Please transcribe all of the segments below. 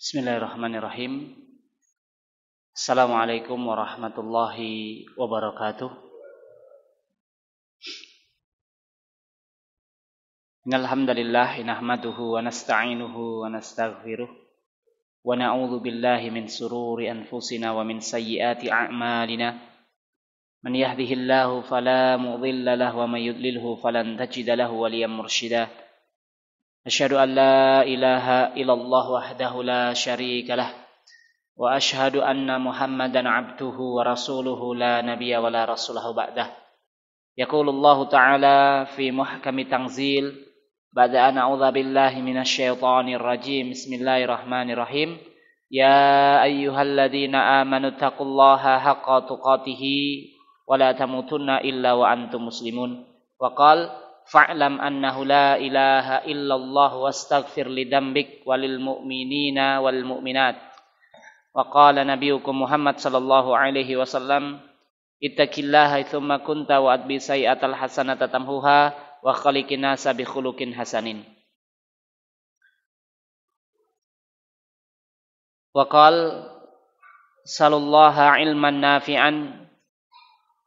Bismillahirrahmanirrahim. Assalamualaikum warahmatullahi wabarakatuh. Innalhamdalillah nahmaduhu wa nasta'inuhu wa nastaghfiruh wa na'udzu billahi min sururi anfusina wa min sayyiati a'malina. Man yahdihillahu fala mudilla lahu wa may yudlilhu falan tajida lahu waliyan murshida. أشهد أن لا إله إلا الله وحده لا شريك له وأشهد أن محمدا عبده ورسوله لا نبي ولا رسوله بعده يقول الله تعالى في محكم تنزيل بعد أن أعوذ بالله من الشيطان الرجيم بسم الله الرحمن الرحيم يا أيها الذين آمنوا اتقوا الله حق تقاته ولا تموتن إلا وأنتم مسلمون وقال fa'lam annahu la ilaha illallah wastaghfir li dambik walil mu'minina wal mu'minat wa qala nabiyukum Muhammad sallallahu alaihi wasallam ittaqillaha thumma kunta wa adbi sayi'atal hasanata tamhuha wa khaliqin nasa khuluqin hasanin wa qal sallallaha ilman nafi'an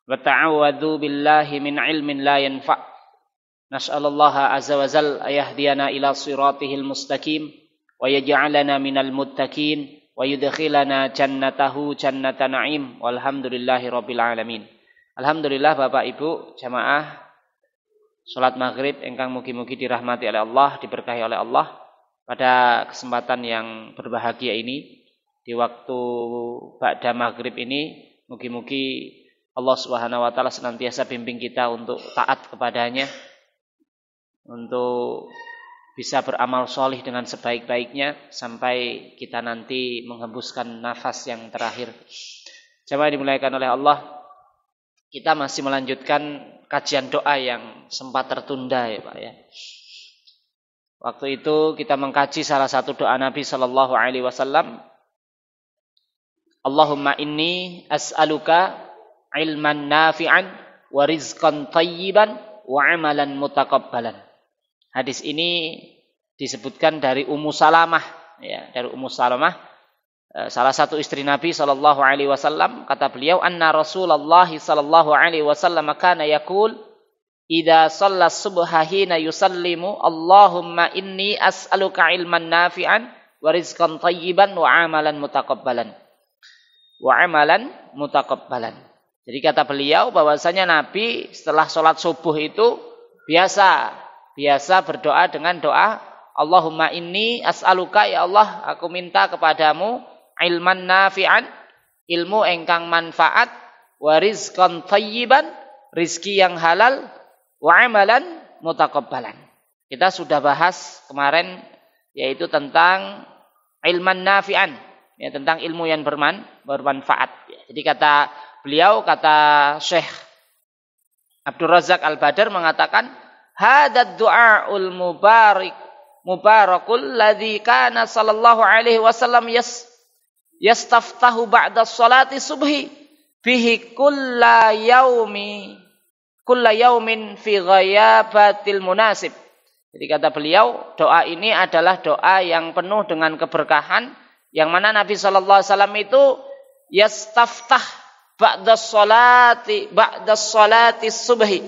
wa ta'awadhu billahi min ilmin la yanfa' Nas'alallah azza wa zal ayahdiyana ila siratihil mustaqim wa yaj'alana minal muttaqin wa yudkhilana jannatahu jannatan na'im walhamdulillahi rabbil alamin. Alhamdulillah Bapak Ibu jamaah salat maghrib engkang mugi-mugi dirahmati oleh Allah, diberkahi oleh Allah. Pada kesempatan yang berbahagia ini di waktu ba'da maghrib ini mugi-mugi Allah Subhanahu wa taala senantiasa bimbing kita untuk taat kepadanya untuk bisa beramal solih dengan sebaik-baiknya sampai kita nanti menghembuskan nafas yang terakhir. coba dimulaikan oleh Allah, kita masih melanjutkan kajian doa yang sempat tertunda ya Pak ya. Waktu itu kita mengkaji salah satu doa Nabi Shallallahu Alaihi Wasallam. Allahumma inni as'aluka ilman nafi'an wa rizqan tayyiban wa amalan mutakabbalan. Hadis ini disebutkan dari Ummu Salamah, ya, dari Ummu Salamah, e, salah satu istri Nabi Shallallahu Alaihi Wasallam. Kata beliau, Anna Rasulullah Shallallahu Alaihi Wasallam kana yakul, Ida Salat subuhahina yusallimu, Allahumma inni as'aluka ilman nafi'an, wa rizqan tayyiban, wa amalan mutakabbalan. Wa amalan mutakabbalan. Jadi kata beliau bahwasanya Nabi setelah sholat subuh itu biasa biasa berdoa dengan doa Allahumma inni as'aluka ya Allah aku minta kepadamu ilman nafi'an ilmu engkang manfaat warizkan tayyiban rizki yang halal wa amalan mutakabbalan kita sudah bahas kemarin yaitu tentang ilman nafi'an ya, tentang ilmu yang berman, bermanfaat jadi kata beliau kata Syekh Abdul Razak Al-Badar mengatakan Hada du'aul mubarak mubarakul ladzi kana sallallahu alaihi wasallam yas yastaftahu ba'da salati subhi bihi kulla yaumi kulla yaumin fi ghayabatil munasib jadi kata beliau doa ini adalah doa yang penuh dengan keberkahan yang mana Nabi sallallahu alaihi wasallam itu yastaftah ba'da salati ba'da salati subhi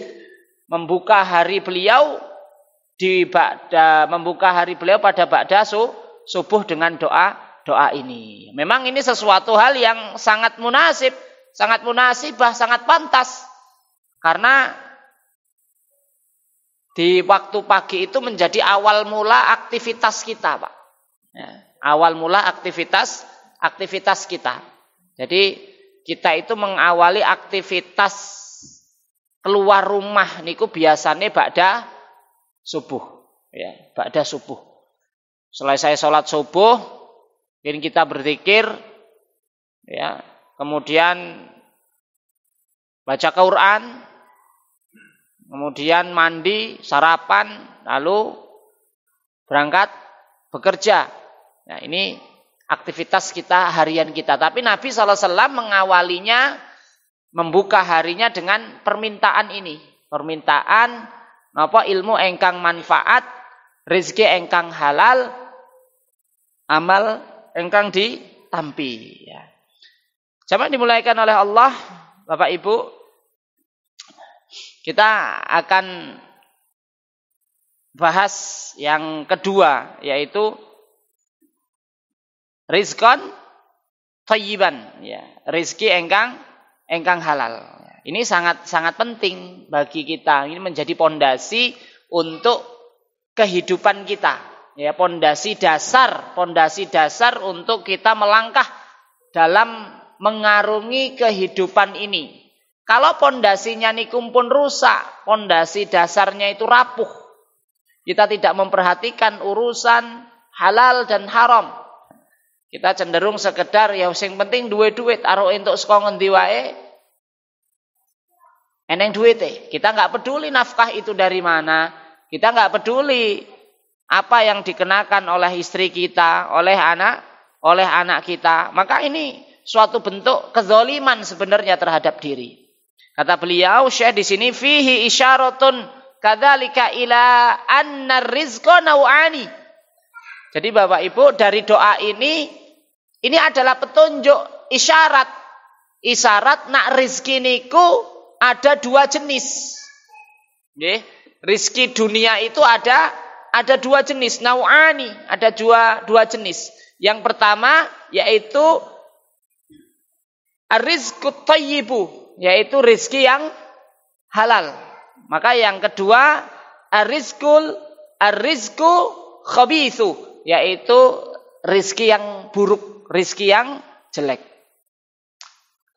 membuka hari beliau di bakda, membuka hari beliau pada bakda su, subuh dengan doa doa ini. Memang ini sesuatu hal yang sangat munasib, sangat munasib bah sangat pantas. Karena di waktu pagi itu menjadi awal mula aktivitas kita, Pak. Ya, awal mula aktivitas aktivitas kita. Jadi kita itu mengawali aktivitas keluar rumah niku biasanya bakda subuh ya bakda subuh selesai sholat subuh mungkin kita berzikir ya kemudian baca Quran kemudian mandi sarapan lalu berangkat bekerja nah ini aktivitas kita harian kita tapi Nabi saw mengawalinya membuka harinya dengan permintaan ini. Permintaan napa ilmu engkang manfaat, rezeki engkang halal, amal engkang ditampi ya. Jamaah dimulaikan oleh Allah, Bapak Ibu. Kita akan bahas yang kedua yaitu rizkon thayyiban ya, rizki engkang engkang halal. Ini sangat sangat penting bagi kita. Ini menjadi pondasi untuk kehidupan kita. Ya, pondasi dasar, pondasi dasar untuk kita melangkah dalam mengarungi kehidupan ini. Kalau pondasinya nikum pun rusak, pondasi dasarnya itu rapuh. Kita tidak memperhatikan urusan halal dan haram. Kita cenderung sekedar ya sing penting duit-duit taruh untuk sekongen ngendi wae eneng eh. Kita nggak peduli nafkah itu dari mana. Kita nggak peduli apa yang dikenakan oleh istri kita, oleh anak, oleh anak kita. Maka ini suatu bentuk kezoliman sebenarnya terhadap diri. Kata beliau Syekh di sini fihi isyaratun kadzalika ila anna rizqa wani." Jadi Bapak Ibu dari doa ini ini adalah petunjuk isyarat isyarat nak rizki niku ada dua jenis. rizki dunia itu ada ada dua jenis nauani, ada dua dua jenis. Yang pertama yaitu rizku tayyibu. yaitu rizki yang halal. Maka yang kedua arizkul arizku khabithu, yaitu rizki yang buruk, rizki yang jelek.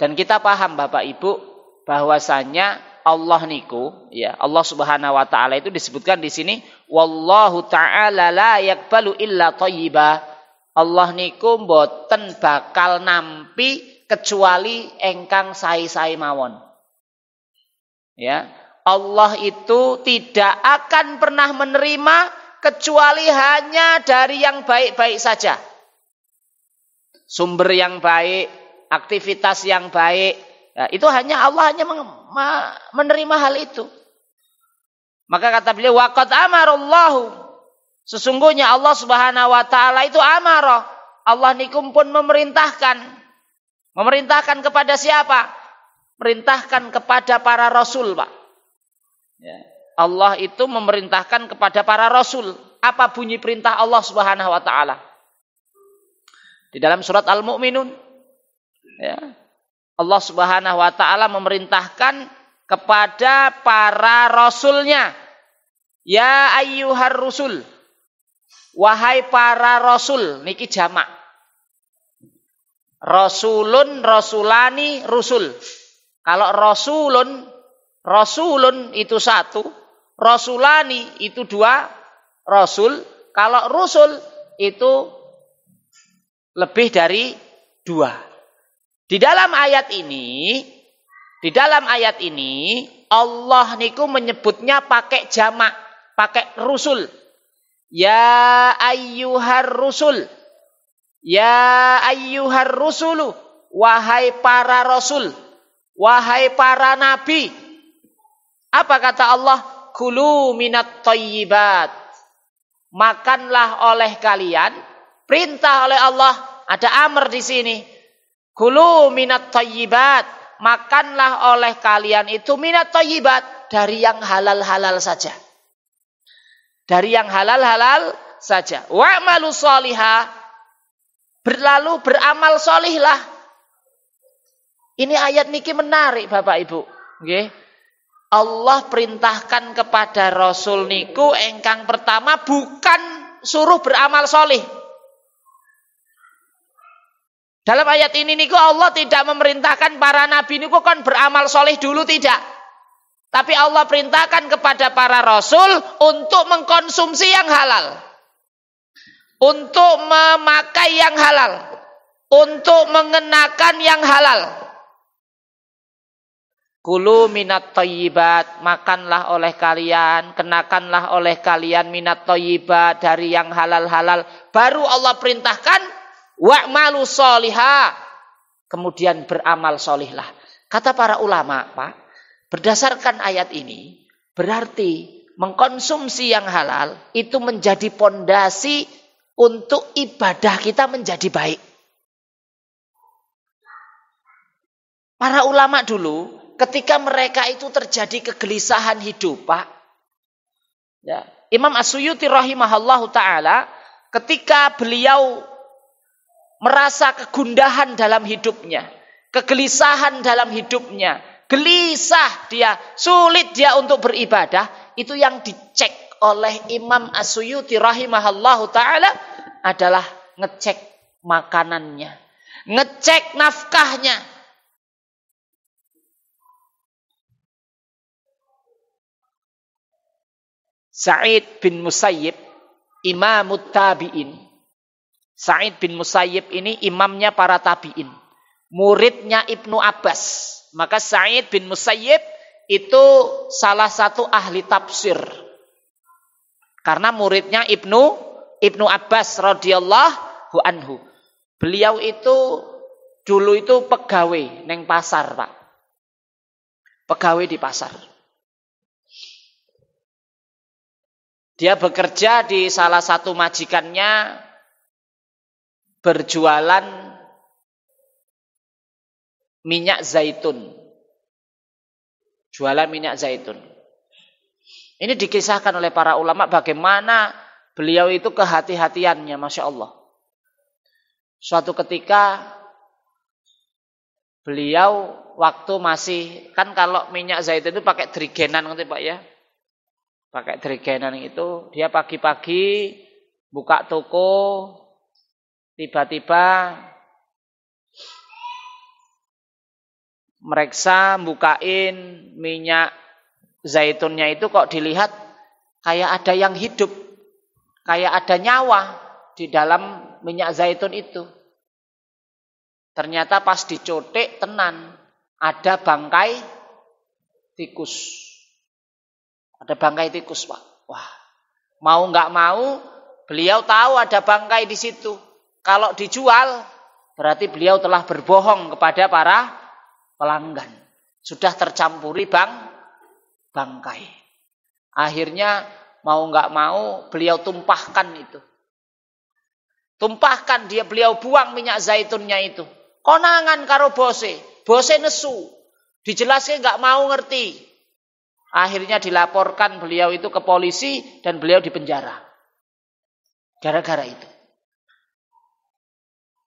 Dan kita paham Bapak Ibu bahwasanya Allah niku ya Allah Subhanahu wa taala itu disebutkan di sini wallahu taala la yakbalu illa thayyiba. Allah niku mboten bakal nampi kecuali engkang sai-sai mawon. Ya, Allah itu tidak akan pernah menerima kecuali hanya dari yang baik-baik saja. Sumber yang baik, aktivitas yang baik, ya, itu hanya Allah hanya menerima hal itu. Maka kata beliau, wakat amarullahu. Sesungguhnya Allah subhanahu wa ta'ala itu amarah. Allah nikum pun memerintahkan. Memerintahkan kepada siapa? Perintahkan kepada para rasul, Pak. Ya. Allah itu memerintahkan kepada para rasul apa bunyi perintah Allah Subhanahu wa taala. Di dalam surat Al-Mu'minun ya. Allah Subhanahu wa taala memerintahkan kepada para rasulnya ya ayyuhar rusul wahai para rasul niki jamak rasulun rasulani rusul kalau rasulun rasulun itu satu Rasulani itu dua rasul. Kalau rusul itu lebih dari dua. Di dalam ayat ini, di dalam ayat ini Allah niku menyebutnya pakai jamak, pakai rusul. Ya ayyuhar rusul. Ya ayyuhar rusulu, wahai para rasul, wahai para nabi. Apa kata Allah? Kulu minat toyibat. Makanlah oleh kalian. Perintah oleh Allah. Ada amr di sini. Kulu minat toyibat. Makanlah oleh kalian itu minat toyibat. Dari yang halal-halal saja. Dari yang halal-halal saja. Wa malu soliha. Berlalu beramal solihlah. Ini ayat niki menarik Bapak Ibu. Okay. Allah perintahkan kepada Rasul niku engkang pertama bukan suruh beramal soleh. Dalam ayat ini niku Allah tidak memerintahkan para nabi niku kan beramal soleh dulu tidak. Tapi Allah perintahkan kepada para rasul untuk mengkonsumsi yang halal. Untuk memakai yang halal. Untuk mengenakan yang halal Kulu minat toyibat, makanlah oleh kalian, kenakanlah oleh kalian minat toyibat dari yang halal-halal. Baru Allah perintahkan, wa'malu soliha. Kemudian beramal solihlah. Kata para ulama, Pak, berdasarkan ayat ini, berarti mengkonsumsi yang halal itu menjadi pondasi untuk ibadah kita menjadi baik. Para ulama dulu ketika mereka itu terjadi kegelisahan hidup, Pak. Ya. Imam Asyuyuti rahimahallahu taala ketika beliau merasa kegundahan dalam hidupnya, kegelisahan dalam hidupnya, gelisah dia, sulit dia untuk beribadah, itu yang dicek oleh Imam Asyuyuti rahimahallahu taala adalah ngecek makanannya, ngecek nafkahnya, Sa'id bin Musayyib, Imam tabi'in. Sa'id bin Musayyib ini imamnya para tabi'in. Muridnya Ibnu Abbas. Maka Sa'id bin Musayyib itu salah satu ahli tafsir. Karena muridnya Ibnu Ibnu Abbas radhiyallahu anhu. Beliau itu dulu itu pegawai neng pasar, Pak. Pegawai di pasar. Dia bekerja di salah satu majikannya berjualan minyak zaitun. Jualan minyak zaitun. Ini dikisahkan oleh para ulama bagaimana beliau itu kehati-hatiannya, Masya Allah. Suatu ketika beliau waktu masih kan kalau minyak zaitun itu pakai trigenan nanti Pak ya pakai trigenan itu dia pagi-pagi buka toko tiba-tiba mereka bukain minyak zaitunnya itu kok dilihat kayak ada yang hidup kayak ada nyawa di dalam minyak zaitun itu ternyata pas dicotek tenan ada bangkai tikus ada bangkai tikus, Pak. Wah, mau nggak mau, beliau tahu ada bangkai di situ. Kalau dijual, berarti beliau telah berbohong kepada para pelanggan. Sudah tercampuri bang bangkai. Akhirnya mau nggak mau beliau tumpahkan itu. Tumpahkan dia beliau buang minyak zaitunnya itu. Konangan karo bose, bose nesu. Dijelaskan nggak mau ngerti. Akhirnya dilaporkan beliau itu ke polisi dan beliau dipenjara. Gara-gara itu.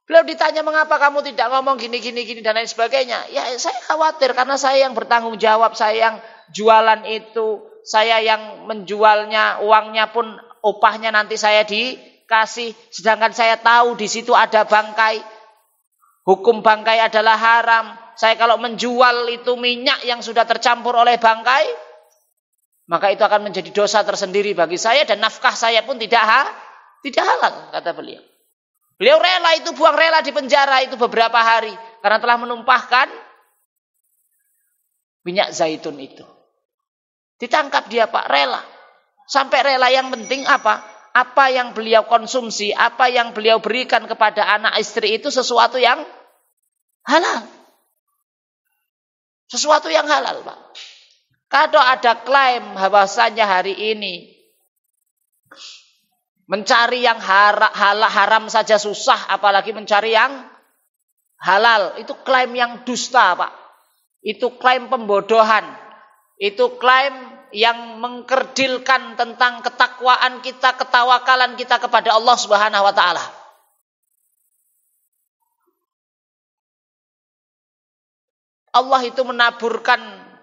Beliau ditanya mengapa kamu tidak ngomong gini gini gini dan lain sebagainya. Ya saya khawatir karena saya yang bertanggung jawab, saya yang jualan itu, saya yang menjualnya, uangnya pun upahnya nanti saya dikasih. Sedangkan saya tahu di situ ada bangkai. Hukum bangkai adalah haram. Saya kalau menjual itu minyak yang sudah tercampur oleh bangkai, maka itu akan menjadi dosa tersendiri bagi saya dan nafkah saya pun tidak ha, tidak halal kata beliau. Beliau rela itu buang rela di penjara itu beberapa hari karena telah menumpahkan minyak zaitun itu. Ditangkap dia Pak rela. Sampai rela yang penting apa? Apa yang beliau konsumsi, apa yang beliau berikan kepada anak istri itu sesuatu yang halal. Sesuatu yang halal, Pak. Kalau ada klaim bahwasanya hari ini mencari yang haram saja susah, apalagi mencari yang halal. Itu klaim yang dusta, Pak. Itu klaim pembodohan. Itu klaim yang mengkerdilkan tentang ketakwaan kita, ketawakalan kita kepada Allah Subhanahu wa taala. Allah itu menaburkan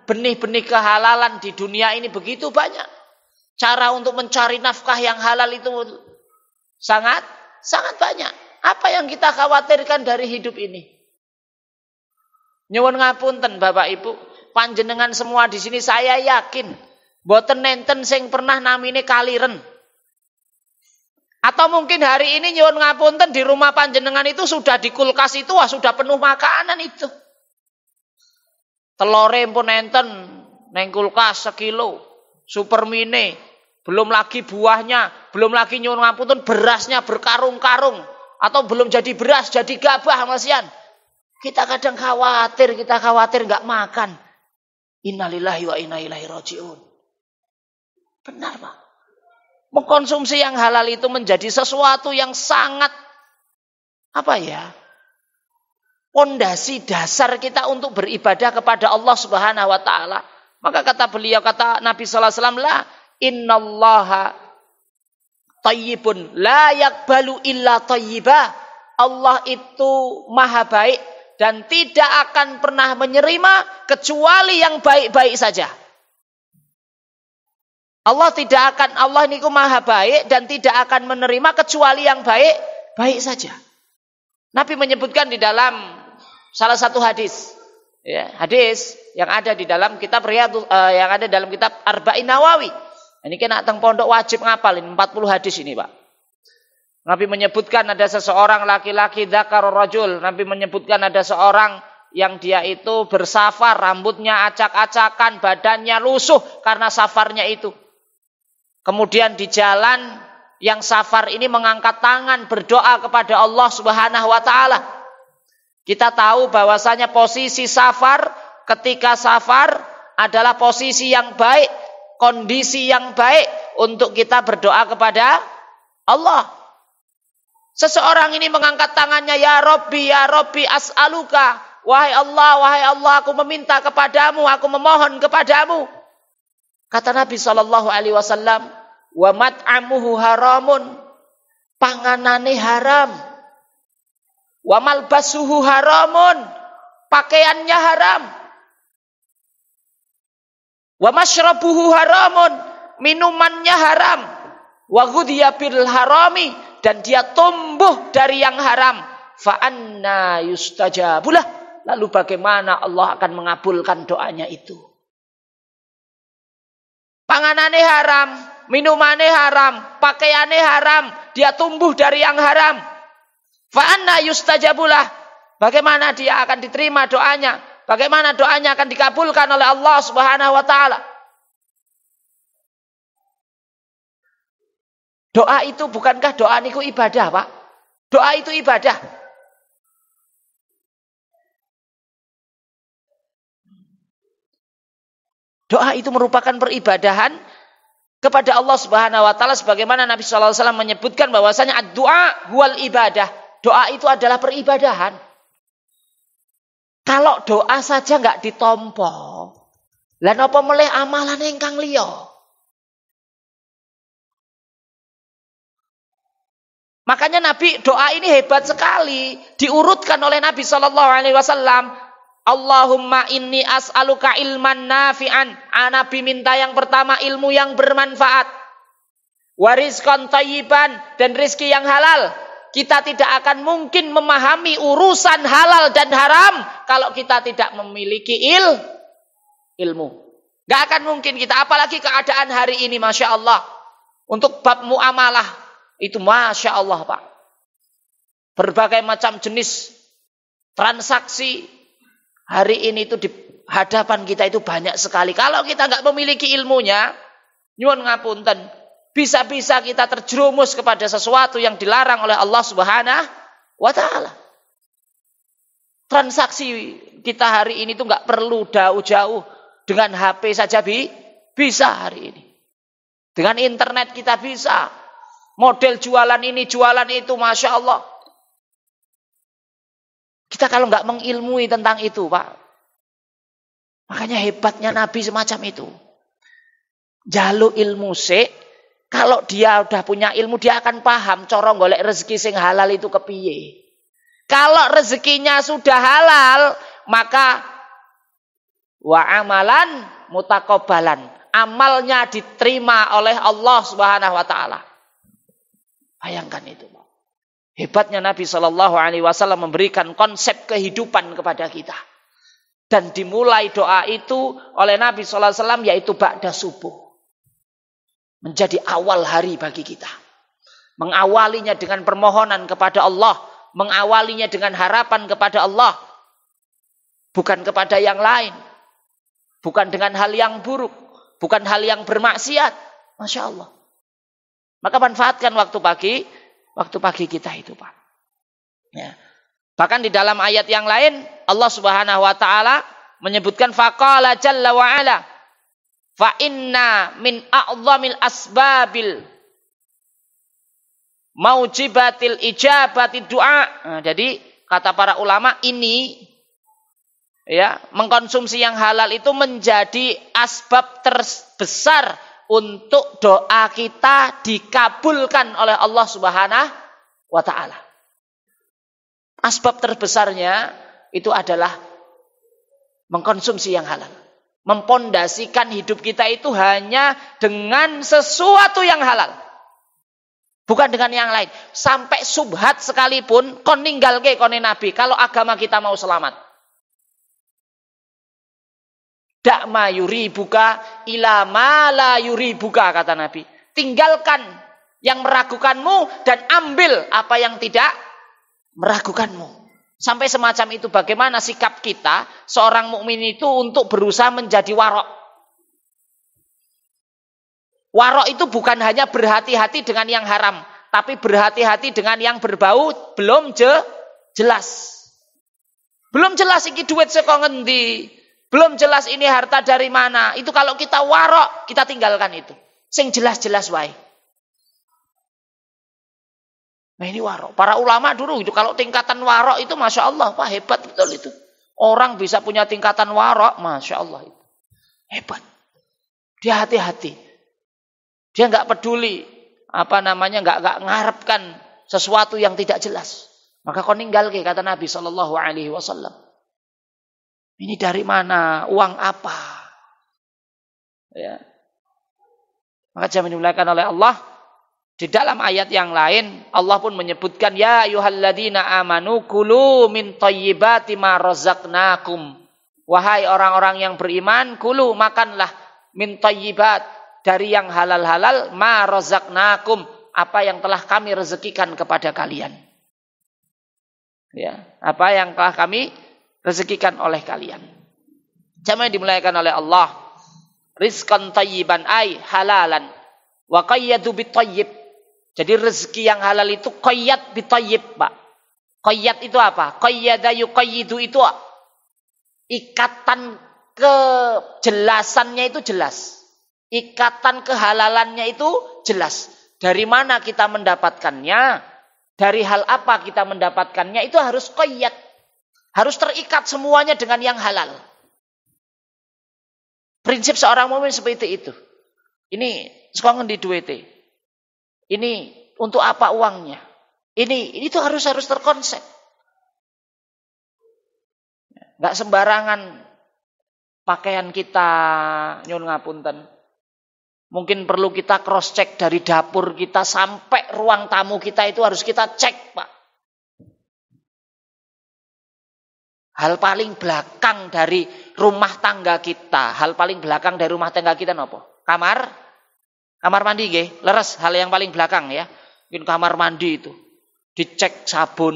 benih-benih kehalalan di dunia ini begitu banyak. Cara untuk mencari nafkah yang halal itu sangat sangat banyak. Apa yang kita khawatirkan dari hidup ini? Nyuwun ngapunten Bapak Ibu, panjenengan semua di sini saya yakin boten nenten sing pernah namine kaliren. Atau mungkin hari ini nyuwun ngapunten di rumah panjenengan itu sudah di kulkas itu wah sudah penuh makanan itu telore pun enten neng kulkas sekilo super mini belum lagi buahnya belum lagi nyuruh ngapunten berasnya berkarung-karung atau belum jadi beras jadi gabah Mas kita kadang khawatir kita khawatir nggak makan innalillahi wa inna ilaihi rajiun benar Pak mengkonsumsi yang halal itu menjadi sesuatu yang sangat apa ya pondasi dasar kita untuk beribadah kepada Allah Subhanahu wa taala. Maka kata beliau kata Nabi sallallahu alaihi wasallam la innallaha tayyibun la yakbalu illa thayyibah. Allah itu maha baik dan tidak akan pernah menerima kecuali yang baik-baik saja. Allah tidak akan Allah niku maha baik dan tidak akan menerima kecuali yang baik baik saja. Nabi menyebutkan di dalam salah satu hadis ya, hadis yang ada di dalam kitab Riyadh uh, eh, yang ada dalam kitab Arba'in Nawawi. Ini kena teng pondok wajib ngapalin 40 hadis ini, Pak. Nabi menyebutkan ada seseorang laki-laki zakar rajul. Nabi menyebutkan ada seorang yang dia itu bersafar, rambutnya acak-acakan, badannya lusuh karena safarnya itu. Kemudian di jalan yang safar ini mengangkat tangan berdoa kepada Allah Subhanahu wa taala. Kita tahu bahwasanya posisi safar ketika safar adalah posisi yang baik, kondisi yang baik untuk kita berdoa kepada Allah. Seseorang ini mengangkat tangannya, Ya Robi Ya Rabbi, as'aluka. Wahai Allah, wahai Allah, aku meminta kepadamu, aku memohon kepadamu. Kata Nabi Shallallahu Alaihi Wasallam, wa mat'amuhu haramun, panganane haram. Wamal basuhu haramun. Pakaiannya haram. Wa masyrabuhu haramun. Minumannya haram. Wa bil harami. Dan dia tumbuh dari yang haram. Fa'anna yustajabulah. Lalu bagaimana Allah akan mengabulkan doanya itu? Panganannya haram, minumannya haram, pakaiannya haram, dia tumbuh dari yang haram. Fa'anna yustajabulah. Bagaimana dia akan diterima doanya? Bagaimana doanya akan dikabulkan oleh Allah Subhanahu wa taala? Doa itu bukankah doa niku ibadah, Pak? Doa itu ibadah. Doa itu merupakan peribadahan kepada Allah Subhanahu wa taala sebagaimana Nabi sallallahu alaihi wasallam menyebutkan bahwasanya doa huwal ibadah doa itu adalah peribadahan. Kalau doa saja nggak ditompo, lah napa meleh amalan ingkang liya? Makanya Nabi doa ini hebat sekali diurutkan oleh Nabi Shallallahu Alaihi Wasallam. Allahumma inni as'aluka ilman nafi'an. Anak ah, Nabi minta yang pertama ilmu yang bermanfaat. Warizkon tayyiban dan rizki yang halal kita tidak akan mungkin memahami urusan halal dan haram kalau kita tidak memiliki il ilmu. Gak akan mungkin kita, apalagi keadaan hari ini, masya Allah. Untuk bab muamalah itu masya Allah pak. Berbagai macam jenis transaksi hari ini itu di hadapan kita itu banyak sekali. Kalau kita nggak memiliki ilmunya, nyuwun ngapunten, bisa-bisa kita terjerumus kepada sesuatu yang dilarang oleh Allah Subhanahu wa taala. Transaksi kita hari ini tuh nggak perlu jauh-jauh dengan HP saja bi bisa hari ini. Dengan internet kita bisa. Model jualan ini, jualan itu, masya Allah. Kita kalau nggak mengilmui tentang itu, Pak. Makanya hebatnya Nabi semacam itu. Jalu ilmu sih. Kalau dia udah punya ilmu, dia akan paham corong golek rezeki sing halal itu kepiye. Kalau rezekinya sudah halal, maka wa amalan mutakobalan. Amalnya diterima oleh Allah Subhanahu wa taala. Bayangkan itu, Hebatnya Nabi Shallallahu alaihi wasallam memberikan konsep kehidupan kepada kita. Dan dimulai doa itu oleh Nabi Shallallahu alaihi wasallam yaitu ba'da subuh menjadi awal hari bagi kita. Mengawalinya dengan permohonan kepada Allah, mengawalinya dengan harapan kepada Allah, bukan kepada yang lain, bukan dengan hal yang buruk, bukan hal yang bermaksiat. Masya Allah. Maka manfaatkan waktu pagi, waktu pagi kita itu Pak. Ya. Bahkan di dalam ayat yang lain Allah Subhanahu wa taala menyebutkan fakala jalla wa Fa inna min a'zamil asbabil maujibatil ijabati doa. Nah, jadi kata para ulama ini ya, mengkonsumsi yang halal itu menjadi asbab terbesar untuk doa kita dikabulkan oleh Allah Subhanahu wa taala. Asbab terbesarnya itu adalah mengkonsumsi yang halal mempondasikan hidup kita itu hanya dengan sesuatu yang halal. Bukan dengan yang lain. Sampai subhat sekalipun, kon ninggal ke koni nabi. Kalau agama kita mau selamat. Dakma yuri buka, ilama la yuri buka, kata nabi. Tinggalkan yang meragukanmu dan ambil apa yang tidak meragukanmu. Sampai semacam itu bagaimana sikap kita seorang mukmin itu untuk berusaha menjadi warok. Warok itu bukan hanya berhati-hati dengan yang haram, tapi berhati-hati dengan yang berbau belum je, jelas. Belum jelas iki duit sekongendi, Belum jelas ini harta dari mana. Itu kalau kita warok, kita tinggalkan itu. Sing jelas-jelas wae. Nah ini warok. Para ulama dulu itu kalau tingkatan warok itu masya Allah, wah hebat betul itu. Orang bisa punya tingkatan warok, masya Allah itu hebat. Dia hati-hati. Dia nggak peduli apa namanya nggak nggak ngarepkan sesuatu yang tidak jelas. Maka kau ninggal ke kata Nabi Shallallahu Alaihi Wasallam. Ini dari mana? Uang apa? Ya. Maka jangan dimulakan oleh Allah di dalam ayat yang lain Allah pun menyebutkan ya ayyuhalladzina amanu kulu min thayyibati ma razaqnakum. Wahai orang-orang yang beriman, kulu makanlah min thayyibat dari yang halal-halal ma razaqnakum, apa yang telah kami rezekikan kepada kalian. Ya, apa yang telah kami rezekikan oleh kalian. Jamaah dimulaikan oleh Allah. Rizqan tayyiban ay halalan wa qayyadu bitayyib jadi rezeki yang halal itu koyat bitayyib, Pak. Koyat itu apa? Koyadayu koyidu itu ikatan kejelasannya itu jelas. Ikatan kehalalannya itu jelas. Dari mana kita mendapatkannya? Dari hal apa kita mendapatkannya? Itu harus koyat, Harus terikat semuanya dengan yang halal. Prinsip seorang mumin seperti itu. Ini sekolah di duwete. Ini untuk apa uangnya? Ini itu harus harus terkonsep. Gak sembarangan pakaian kita nyun ngapunten. Mungkin perlu kita cross check dari dapur kita sampai ruang tamu kita itu harus kita cek, Pak. Hal paling belakang dari rumah tangga kita, hal paling belakang dari rumah tangga kita nopo? Kamar Kamar mandi gey, leres hal yang paling belakang ya. Mungkin kamar mandi itu dicek sampo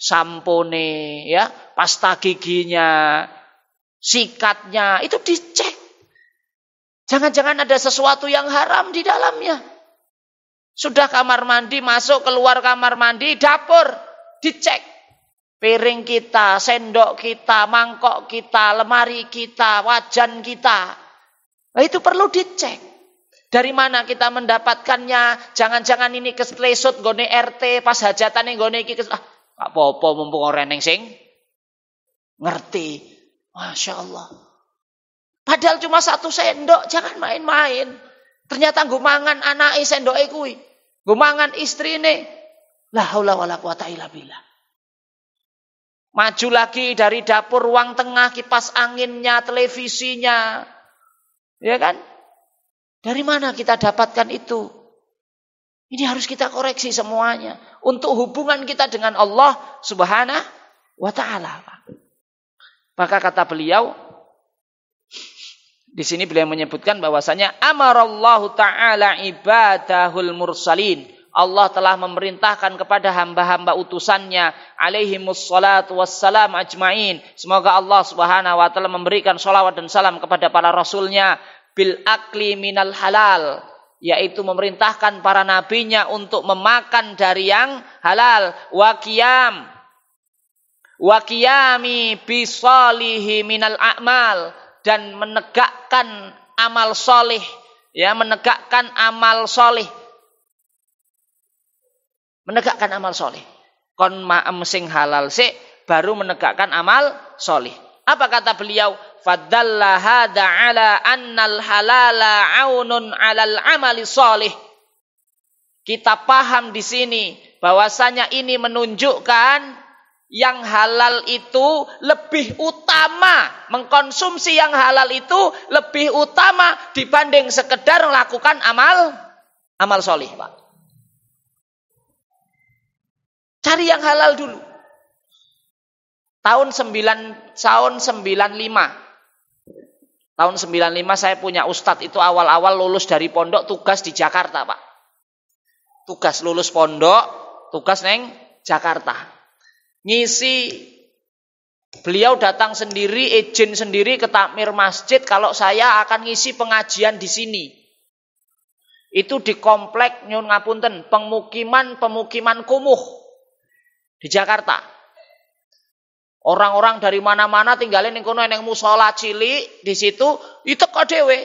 sampone, ya, pasta giginya, sikatnya, itu dicek. Jangan-jangan ada sesuatu yang haram di dalamnya. Sudah kamar mandi masuk keluar kamar mandi, dapur dicek piring kita, sendok kita, mangkok kita, lemari kita, wajan kita. Nah, itu perlu dicek. Dari mana kita mendapatkannya? Jangan-jangan ini keslesut gone RT pas hajatan yang gone iki ah, Pak Popo mumpung orang yang sing ngerti. Masya Allah. Padahal cuma satu sendok, jangan main-main. Ternyata gue mangan anak sendok kui. Gue mangan istri ini. La haula wala quwata illa billah. Maju lagi dari dapur ruang tengah, kipas anginnya, televisinya. Ya kan? Dari mana kita dapatkan itu? Ini harus kita koreksi semuanya. Untuk hubungan kita dengan Allah subhanahu wa ta'ala. Maka kata beliau, di sini beliau menyebutkan bahwasanya amarallahu taala ibadahul mursalin. Allah telah memerintahkan kepada hamba-hamba utusannya alaihi mussalatu wassalam ajmain. Semoga Allah Subhanahu wa taala memberikan sholawat dan salam kepada para rasulnya, bil akli minal halal yaitu memerintahkan para nabinya untuk memakan dari yang halal Wakiam, wakiami wa qiyami minal a'mal dan menegakkan amal solih ya menegakkan amal solih menegakkan amal solih kon ma'am sing halal sik baru menegakkan amal solih apa kata beliau fadalla hada ala annal halala aunun alal amali salih. Kita paham di sini bahwasanya ini menunjukkan yang halal itu lebih utama mengkonsumsi yang halal itu lebih utama dibanding sekedar melakukan amal amal solih pak cari yang halal dulu tahun 9 tahun 95 Tahun 95 saya punya ustadz itu awal-awal lulus dari pondok tugas di Jakarta, Pak. Tugas lulus pondok, tugas neng Jakarta. Ngisi Beliau datang sendiri, izin sendiri ke takmir masjid kalau saya akan ngisi pengajian di sini. Itu di komplek Nyun Ngapunten, pemukiman-pemukiman kumuh di Jakarta. Orang-orang dari mana-mana tinggalin ning kono yang musola cilik di situ itu kok dewe.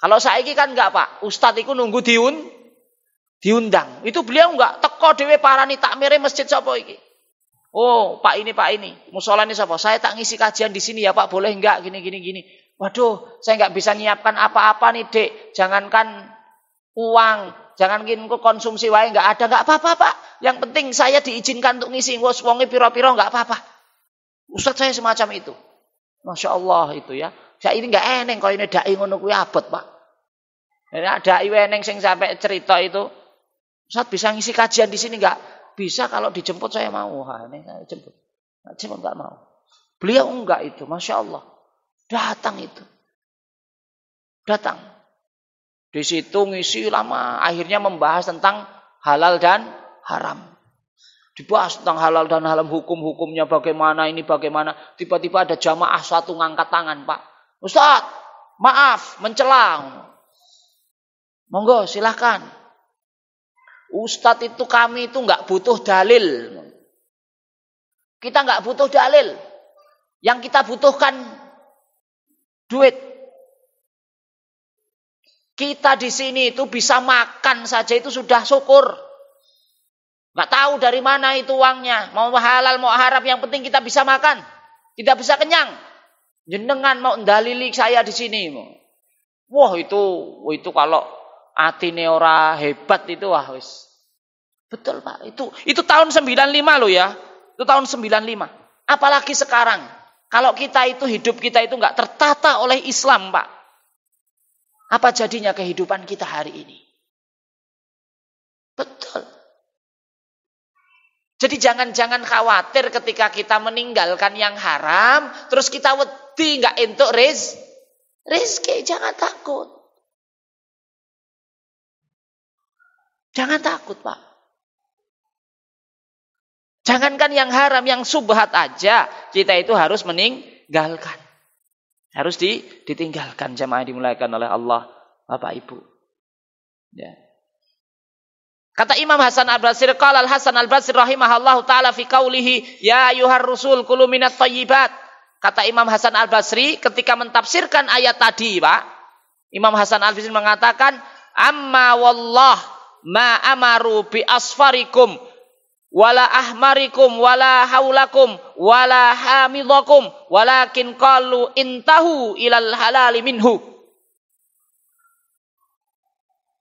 Kalau saya saiki kan enggak, Pak. Ustadz itu nunggu diun diundang. Itu beliau enggak teko dhewe parani takmire masjid sopo iki. Oh, Pak ini, Pak ini. Musola ini siapa? Saya tak ngisi kajian di sini ya, Pak. Boleh enggak gini gini gini. Waduh, saya enggak bisa nyiapkan apa-apa nih, Dek. Jangankan uang, Jangan kok konsumsi wae nggak ada nggak apa-apa pak. Yang penting saya diizinkan untuk ngisi wos wongi piro-piro nggak apa-apa. Ustadz saya semacam itu. Masya Allah itu ya. Saya ini nggak eneng kalau ini dai ngono kuwi abot pak. Ini ada eneng sing sampai cerita itu. Ustadz bisa ngisi kajian di sini nggak? Bisa kalau dijemput saya mau. Wah, ini saya jemput. Jemput nggak mau. Beliau enggak itu, masya Allah. Datang itu. Datang. Di situ ngisi lama, akhirnya membahas tentang halal dan haram. Dibahas tentang halal dan haram, hukum-hukumnya bagaimana, ini bagaimana. Tiba-tiba ada jamaah satu ngangkat tangan, Pak. Ustaz, maaf, mencelang. Monggo, silahkan. Ustadz itu kami itu nggak butuh dalil. Kita nggak butuh dalil. Yang kita butuhkan duit. Kita di sini itu bisa makan saja itu sudah syukur. Gak tahu dari mana itu uangnya. Mau halal, mau harap, yang penting kita bisa makan. kita bisa kenyang. Jenengan mau ndalili saya di sini. Wah itu, itu kalau hati neora hebat itu wah wis. Betul Pak, itu itu tahun 95 loh ya. Itu tahun 95. Apalagi sekarang. Kalau kita itu hidup kita itu nggak tertata oleh Islam Pak. Apa jadinya kehidupan kita hari ini? Betul. Jadi jangan-jangan khawatir ketika kita meninggalkan yang haram, terus kita wedi nggak entuk riz, rezeki. Jangan takut. Jangan takut pak. Jangankan yang haram, yang subhat aja kita itu harus meninggalkan. Harus di, ditinggalkan jamaah yang dimulaikan oleh Allah, Bapak Ibu. Ya. Kata Imam Hasan Al-Basir, kalau Al-Hasan Al-Basir rahimahallahu taala fi kaulihi ya yuhar rusul kulu minat Kata Imam Hasan Al-Basri ketika mentafsirkan ayat tadi, Pak. Imam Hasan Al-Basri mengatakan, amma wallah ma amaru bi asfarikum wala ahmarikum wala haulakum wala hamidakum walakin qalu intahu ilal halali minhu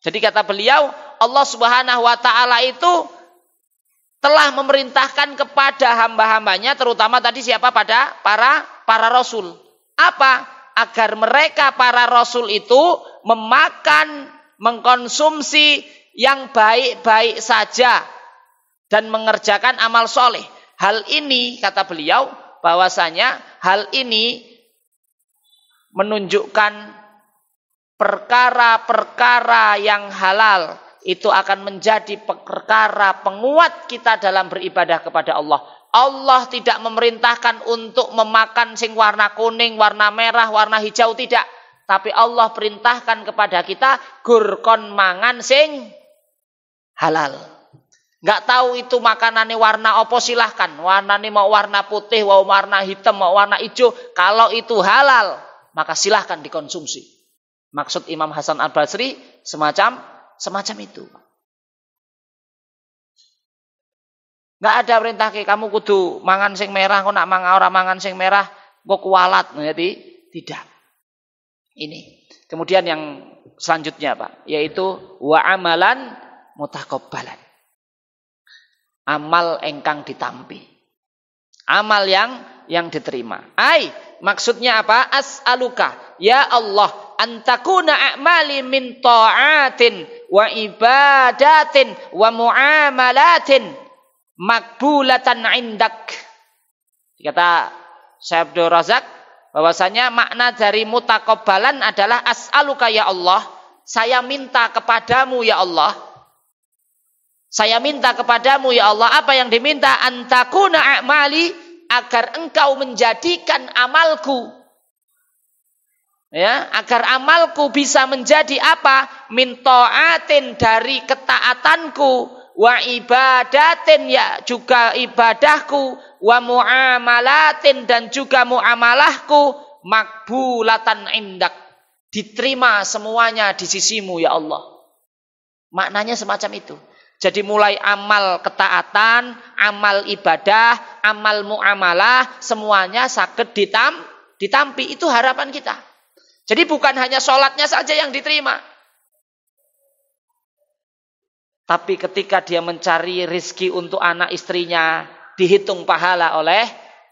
jadi kata beliau Allah Subhanahu wa taala itu telah memerintahkan kepada hamba-hambanya terutama tadi siapa pada para para rasul apa agar mereka para rasul itu memakan mengkonsumsi yang baik-baik saja dan mengerjakan amal soleh. Hal ini, kata beliau, bahwasanya hal ini menunjukkan perkara-perkara yang halal itu akan menjadi perkara penguat kita dalam beribadah kepada Allah. Allah tidak memerintahkan untuk memakan sing warna kuning, warna merah, warna hijau tidak. Tapi Allah perintahkan kepada kita gurkon mangan sing halal. Nggak tahu itu makanannya warna opo silahkan. Warnanya mau warna putih, mau warna hitam, mau warna hijau. Kalau itu halal, maka silahkan dikonsumsi. Maksud Imam Hasan Al Basri semacam semacam itu. Nggak ada perintah ke kamu kudu mangan sing merah, kok nak mangan orang mangan sing merah, kok kualat. Jadi tidak. Ini. Kemudian yang selanjutnya Pak, yaitu wa amalan mutakobbalan amal engkang ditampi. Amal yang yang diterima. Ai, maksudnya apa? As'aluka, ya Allah, antakuna a'mali min ta'atin wa ibadatin wa muamalatin makbulatan indak. Kata Syekh Abdul Razak bahwasanya makna dari mutakobalan adalah as'aluka ya Allah, saya minta kepadamu ya Allah saya minta kepadamu ya Allah apa yang diminta antakuna amali agar engkau menjadikan amalku ya agar amalku bisa menjadi apa mintoatin dari ketaatanku wa ibadatin ya juga ibadahku wa muamalatin dan juga muamalahku makbulatan indak diterima semuanya di sisimu ya Allah maknanya semacam itu jadi mulai amal ketaatan, amal ibadah, amal muamalah, semuanya sakit ditam, ditampi. Itu harapan kita. Jadi bukan hanya sholatnya saja yang diterima. Tapi ketika dia mencari rizki untuk anak istrinya, dihitung pahala oleh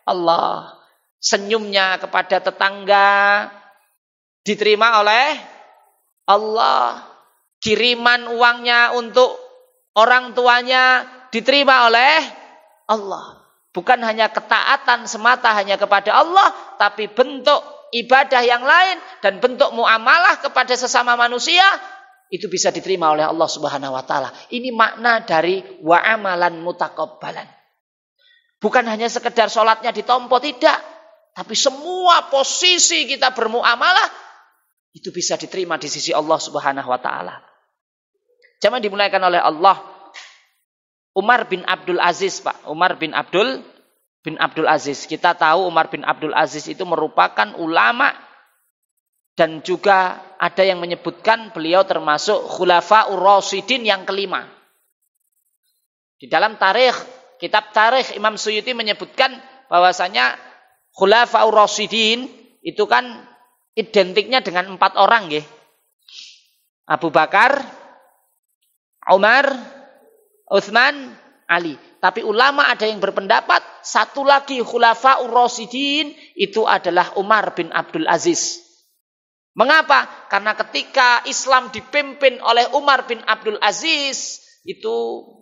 Allah. Senyumnya kepada tetangga, diterima oleh Allah. Kiriman uangnya untuk orang tuanya diterima oleh Allah. Bukan hanya ketaatan semata hanya kepada Allah, tapi bentuk ibadah yang lain dan bentuk muamalah kepada sesama manusia itu bisa diterima oleh Allah Subhanahu wa taala. Ini makna dari wa amalan mutakabbalan. Bukan hanya sekedar sholatnya ditompo, tidak. Tapi semua posisi kita bermuamalah itu bisa diterima di sisi Allah Subhanahu wa taala. Zaman dimulaikan oleh Allah. Umar bin Abdul Aziz, Pak. Umar bin Abdul bin Abdul Aziz. Kita tahu Umar bin Abdul Aziz itu merupakan ulama dan juga ada yang menyebutkan beliau termasuk Khulafaur Rasidin yang kelima. Di dalam tarikh, kitab tarikh Imam Suyuti menyebutkan bahwasanya Khulafaur Rasidin itu kan identiknya dengan empat orang ya. Abu Bakar, Umar, Uthman, Ali. Tapi ulama ada yang berpendapat satu lagi khulafa urrosidin itu adalah Umar bin Abdul Aziz. Mengapa? Karena ketika Islam dipimpin oleh Umar bin Abdul Aziz itu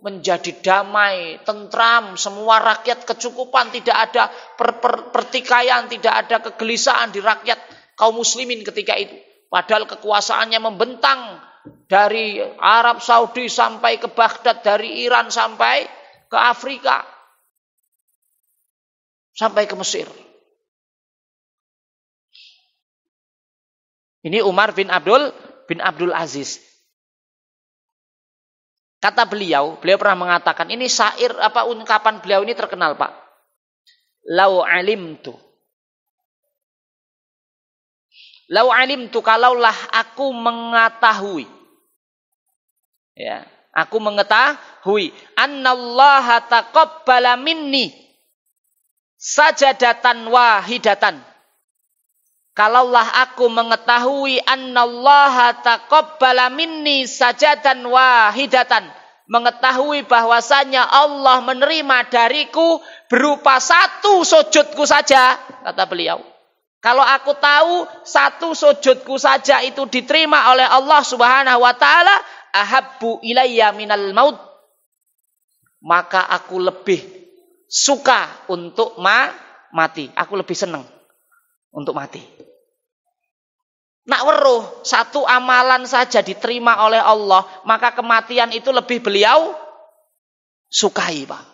menjadi damai, tentram, semua rakyat kecukupan, tidak ada per -per pertikaian, tidak ada kegelisahan di rakyat kaum muslimin ketika itu. Padahal kekuasaannya membentang dari Arab Saudi sampai ke Baghdad, dari Iran sampai ke Afrika, sampai ke Mesir. Ini Umar bin Abdul bin Abdul Aziz. Kata beliau, beliau pernah mengatakan, ini syair apa ungkapan beliau ini terkenal, Pak. Lau alim tuh Lau alim tu kalaulah aku mengetahui. Ya, aku mengetahui annallaha taqabbala minni sajadatan wahidatan. Kalaulah aku mengetahui annallaha taqabbala minni sajatan wahidatan. Mengetahui bahwasanya Allah menerima dariku berupa satu sujudku saja, kata beliau. Kalau aku tahu satu sujudku saja itu diterima oleh Allah Subhanahu wa taala, ahabbu ilayya minal maut. Maka aku lebih suka untuk ma mati. Aku lebih senang untuk mati. Nak weruh, satu amalan saja diterima oleh Allah, maka kematian itu lebih beliau sukai, Pak.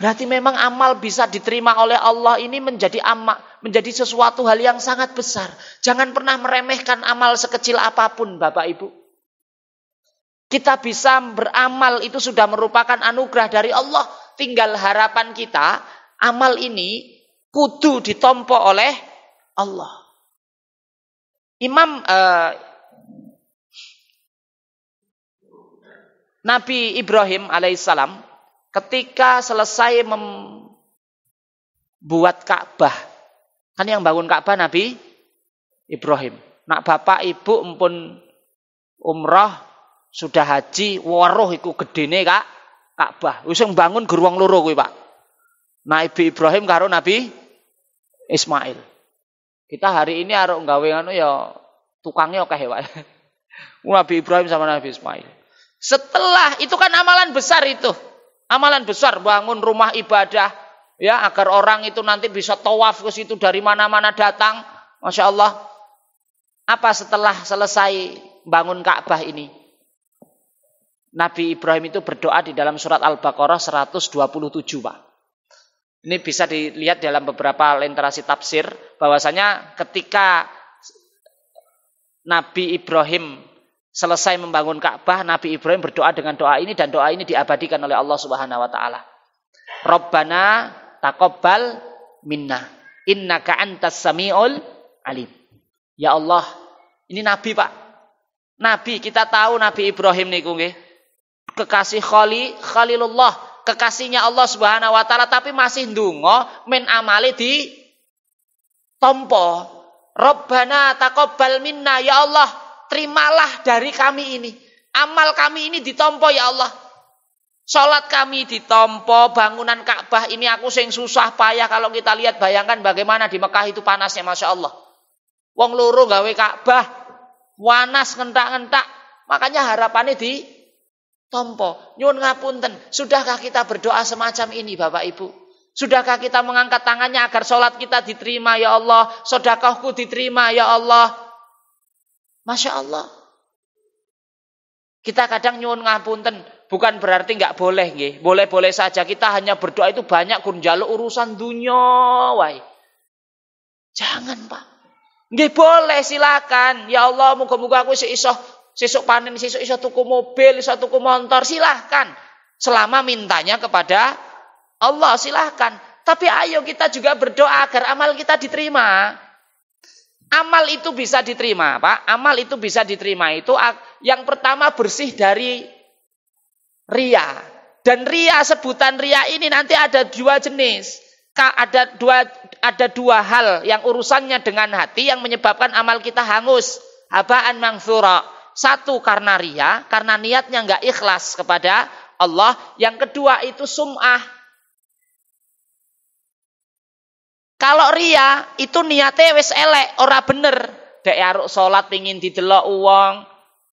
Berarti memang amal bisa diterima oleh Allah ini menjadi amal, menjadi sesuatu hal yang sangat besar. Jangan pernah meremehkan amal sekecil apapun, Bapak Ibu. Kita bisa beramal itu sudah merupakan anugerah dari Allah. Tinggal harapan kita, amal ini kudu ditompo oleh Allah. Imam uh, Nabi Ibrahim alaihissalam ketika selesai membuat Ka'bah. Kan yang bangun Ka'bah Nabi Ibrahim. Nak bapak ibu empun umroh sudah haji waruh iku gedene Kak Ka'bah. Wis bangun geruang loro gue Pak. Nabi Ibrahim karo Nabi Ismail. Kita hari ini arok nggawe anu ya tukangnya oke okay, Pak. Nabi Ibrahim sama Nabi Ismail. Setelah itu kan amalan besar itu. Amalan besar bangun rumah ibadah ya agar orang itu nanti bisa tawaf ke situ dari mana-mana datang. Masya Allah. Apa setelah selesai bangun Ka'bah ini? Nabi Ibrahim itu berdoa di dalam surat Al-Baqarah 127, Pak. Ini bisa dilihat dalam beberapa literasi tafsir bahwasanya ketika Nabi Ibrahim selesai membangun Ka'bah, Nabi Ibrahim berdoa dengan doa ini dan doa ini diabadikan oleh Allah Subhanahu wa taala. Rabbana taqabbal minna innaka antas samiul alim. Ya Allah, ini nabi, Pak. Nabi, kita tahu Nabi Ibrahim niku nggih. Kekasih Khali, Khalilullah, kekasihnya Allah Subhanahu wa taala tapi masih ndonga men amali di tompo. Rabbana taqabbal minna ya Allah, terimalah dari kami ini. Amal kami ini ditompo ya Allah. Sholat kami ditompo, bangunan Ka'bah ini aku sing susah payah kalau kita lihat bayangkan bagaimana di Mekah itu panasnya Masya Allah. Wong loro gawe Ka'bah, wanas ngentak-ngentak, makanya harapannya di tompo. Nyun ngapunten, sudahkah kita berdoa semacam ini Bapak Ibu? Sudahkah kita mengangkat tangannya agar sholat kita diterima ya Allah, sodakohku diterima ya Allah, Masya Allah. Kita kadang nyuwun ngapunten, bukan berarti nggak boleh nggih. Boleh-boleh saja kita hanya berdoa itu banyak kun urusan dunia wae. Jangan, Pak. Nggih boleh silakan. Ya Allah, muga-muga aku iso sesuk panen, sesuk iso tuku mobil, iso tuku motor, silahkan. Selama mintanya kepada Allah, silahkan. Tapi ayo kita juga berdoa agar amal kita diterima. Amal itu bisa diterima, Pak. Amal itu bisa diterima. Itu yang pertama bersih dari ria. Dan ria sebutan ria ini nanti ada dua jenis. Ada dua ada dua hal yang urusannya dengan hati yang menyebabkan amal kita hangus. Habaan mangthura. Satu karena ria, karena niatnya nggak ikhlas kepada Allah. Yang kedua itu sum'ah, Kalau ria itu niatnya wis elek, ora bener. Dek aruk sholat pingin didelok uang,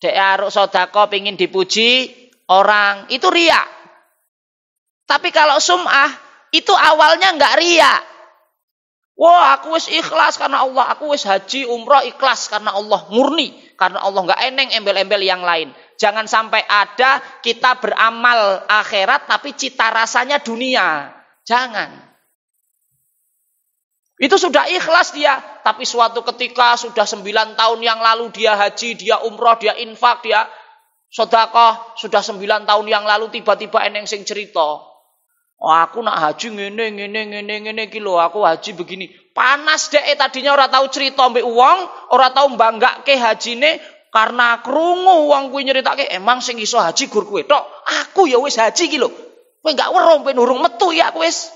dek aruk sodako pingin dipuji orang, itu ria. Tapi kalau sum'ah itu awalnya nggak ria. Wah, aku wis ikhlas karena Allah, aku wis haji umroh ikhlas karena Allah, murni karena Allah nggak eneng embel-embel yang lain. Jangan sampai ada kita beramal akhirat tapi cita rasanya dunia. Jangan. Itu sudah ikhlas dia, tapi suatu ketika sudah sembilan tahun yang lalu dia haji, dia umroh, dia infak, dia sodakoh, sudah sembilan tahun yang lalu tiba-tiba eneng sing cerita. Oh, aku nak haji ngene ngene ngene ngene lho aku haji begini panas deh tadinya orang tahu cerita mbek uang orang tahu bangga ke hajine karena kerungu uang kuwi nyeritake emang sing iso haji gur kuwe tok aku ya wis haji iki lho kowe gak weruh ben urung metu ya wis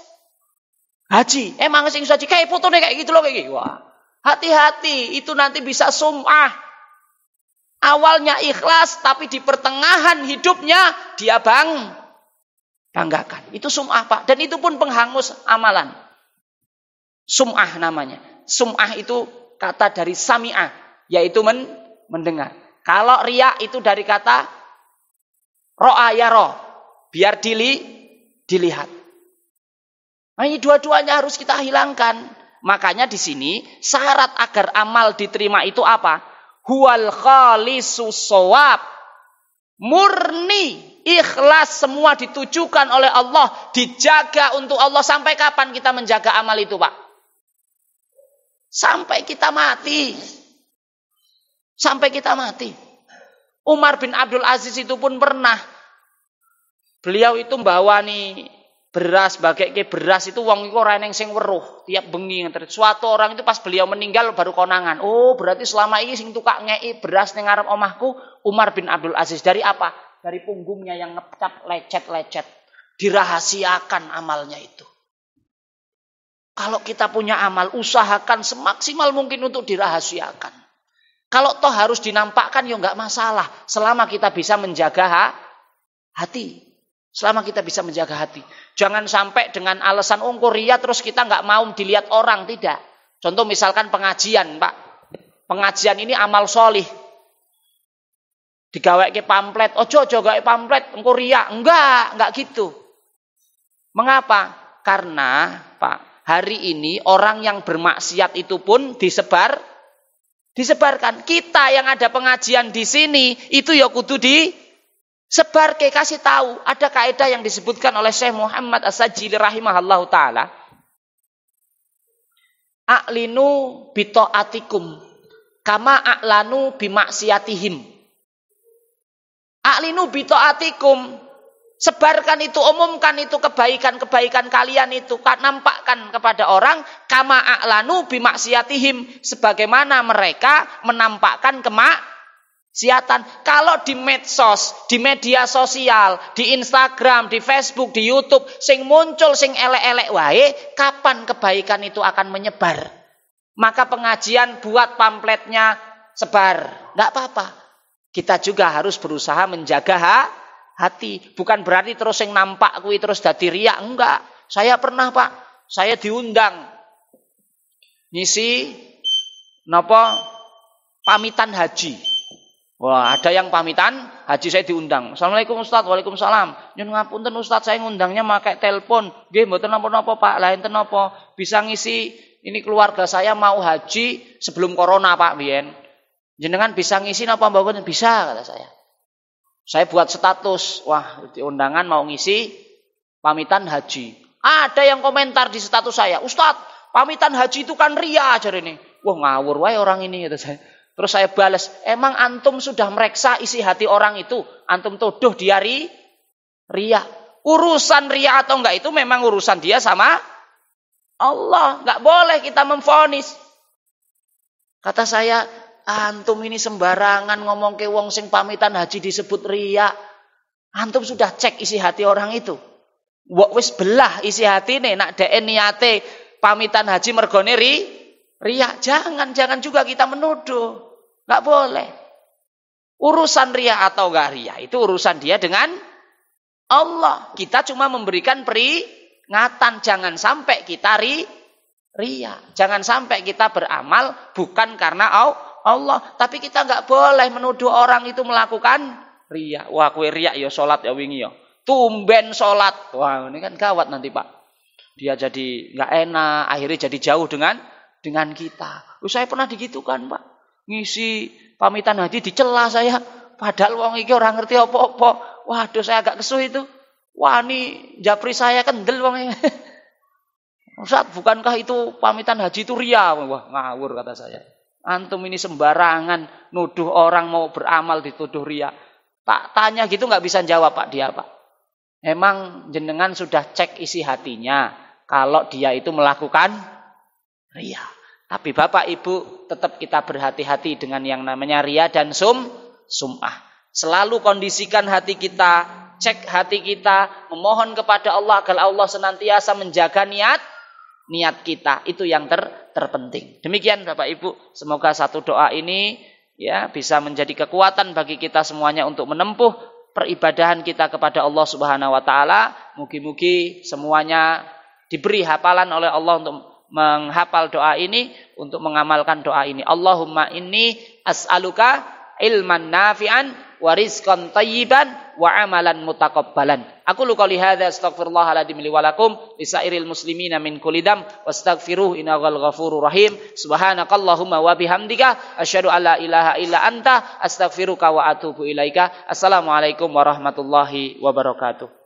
Haji, emang sing haji kayak foto nih kayak gitu loh kayak gitu. Wah, hati-hati itu nanti bisa sumah. Awalnya ikhlas tapi di pertengahan hidupnya dia bang banggakan. Itu sumah Pak dan itu pun penghangus amalan. Sumah namanya. Sumah itu kata dari sami'ah yaitu men mendengar. Kalau ria itu dari kata ro'a ya roh biar dili dilihat. Nah, ini dua-duanya harus kita hilangkan. Makanya di sini syarat agar amal diterima itu apa? Huwal khalisus sawab. Murni, ikhlas semua ditujukan oleh Allah, dijaga untuk Allah sampai kapan kita menjaga amal itu, Pak? Sampai kita mati. Sampai kita mati. Umar bin Abdul Aziz itu pun pernah beliau itu bawa nih beras ke beras itu uang itu orang yang sing weruh tiap bengi Suatu orang itu pas beliau meninggal baru konangan. Oh, berarti selama ini sing tukak ngei beras yang ngarep omahku Umar bin Abdul Aziz dari apa? Dari punggungnya yang ngecap lecet-lecet. Dirahasiakan amalnya itu. Kalau kita punya amal, usahakan semaksimal mungkin untuk dirahasiakan. Kalau toh harus dinampakkan ya nggak masalah, selama kita bisa menjaga hati. Selama kita bisa menjaga hati. Jangan sampai dengan alasan oh, ria terus kita nggak mau dilihat orang. Tidak. Contoh misalkan pengajian Pak. Pengajian ini amal solih. Digawek ke pamflet. Ojo, ojo gawek pamflet. ria, Enggak, enggak gitu. Mengapa? Karena Pak, hari ini orang yang bermaksiat itu pun disebar disebarkan. Kita yang ada pengajian di sini itu ya kudu di Sebar ke kasih tahu ada kaidah yang disebutkan oleh Syekh Muhammad As-Sajili rahimahallahu taala. Aklinu bitoatikum kama aklanu bimaksiatihim. Aklinu bitoatikum sebarkan itu umumkan itu kebaikan-kebaikan kalian itu nampakkan kepada orang kama aklanu bimaksiatihim sebagaimana mereka menampakkan kemak Siatan kalau di medsos, di media sosial, di Instagram, di Facebook, di YouTube, sing muncul sing elek-elek wae, kapan kebaikan itu akan menyebar? Maka pengajian buat pamfletnya sebar, enggak apa-apa. Kita juga harus berusaha menjaga ha? hati, bukan berarti terus sing nampak kui terus dadi riak, enggak. Saya pernah, Pak. Saya diundang ngisi nopo, pamitan haji Wah, ada yang pamitan, haji saya diundang. Assalamualaikum Ustaz, Waalaikumsalam. Nyun ngapunten Ustaz, saya ngundangnya pakai telepon. Nggih, mboten napa-napa Pak, lain ten napa. Bisa ngisi ini keluarga saya mau haji sebelum corona Pak Bien. Jenengan bisa ngisi napa mboten? Bisa kata saya. Saya buat status, wah undangan mau ngisi pamitan haji. Ada yang komentar di status saya, Ustaz, pamitan haji itu kan ria ajar ini. Wah ngawur wah orang ini kata saya. Terus saya balas, emang antum sudah mereksa isi hati orang itu? Antum tuduh dia ri, ria. Urusan ria atau enggak itu memang urusan dia sama Allah. Enggak boleh kita memfonis. Kata saya, antum ini sembarangan ngomong ke wong sing pamitan haji disebut ria. Antum sudah cek isi hati orang itu. Wak wis belah isi hati nih, nak deen niate pamitan haji mergone Riak jangan, jangan juga kita menuduh. Nggak boleh. Urusan ria atau gak ria itu urusan dia dengan Allah. Kita cuma memberikan peringatan. Jangan sampai kita ri, ria. Jangan sampai kita beramal bukan karena Allah. Tapi kita nggak boleh menuduh orang itu melakukan ria. Wah kue ria ya sholat ya wingi ya. Tumben sholat. Wah ini kan gawat nanti pak. Dia jadi nggak enak. Akhirnya jadi jauh dengan dengan kita. Saya pernah digitukan, Pak. Ngisi pamitan haji dicela saya. Padahal wong iki orang ngerti apa-apa. Waduh, saya agak kesuh itu. Wah, ini japri saya kendel wong Ustaz, bukankah itu pamitan haji itu ria? Wah, ngawur kata saya. Antum ini sembarangan nuduh orang mau beramal dituduh ria. Tak tanya gitu nggak bisa jawab Pak dia Pak. Emang jenengan sudah cek isi hatinya kalau dia itu melakukan ria. Tapi Bapak Ibu tetap kita berhati-hati dengan yang namanya ria dan sum sumah. Selalu kondisikan hati kita, cek hati kita, memohon kepada Allah agar Allah senantiasa menjaga niat niat kita. Itu yang ter, terpenting. Demikian Bapak Ibu, semoga satu doa ini ya bisa menjadi kekuatan bagi kita semuanya untuk menempuh peribadahan kita kepada Allah Subhanahu wa taala. Mugi-mugi semuanya diberi hafalan oleh Allah untuk menghafal doa ini untuk mengamalkan doa ini. Allahumma inni as'aluka ilman nafi'an wa rizqan tayyiban wa amalan mutakabbalan. Aku luka lihada hadza astaghfirullah aladim muslimina min wa astagfiruh wastaghfiruh ghal ghafuru rahim. Subhanakallahumma wa bihamdika asyhadu ilaha illa anta astagfiruka wa atubu ilaika. Assalamualaikum warahmatullahi wabarakatuh.